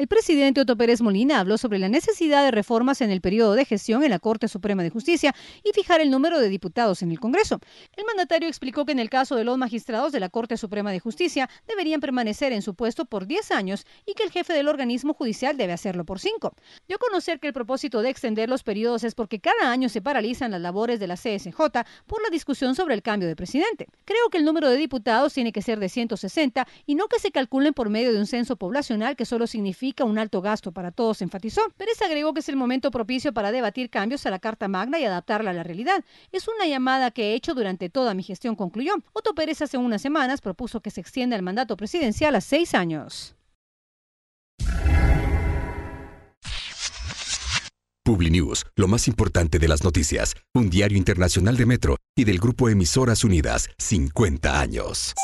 El presidente Otto Pérez Molina habló sobre la necesidad de reformas en el periodo de gestión en la Corte Suprema de Justicia y fijar el número de diputados en el Congreso. El mandatario explicó que en el caso de los magistrados de la Corte Suprema de Justicia deberían permanecer en su puesto por 10 años y que el jefe del organismo judicial debe hacerlo por 5. Yo conocer que el propósito de extender los periodos es porque cada año se paralizan las labores de la CSJ por la discusión sobre el cambio de presidente. Creo que el número de diputados tiene que ser de 160 y no que se calculen por medio de un censo poblacional que solo significa un alto gasto para todos, enfatizó. Pérez agregó que es el momento propicio para debatir cambios a la Carta Magna y adaptarla a la realidad. Es una llamada que he hecho durante toda mi gestión, concluyó. Otto Pérez hace unas semanas propuso que se extienda el mandato presidencial a seis años. PubliNews, lo más importante de las noticias, un diario internacional de Metro y del grupo Emisoras Unidas, 50 años.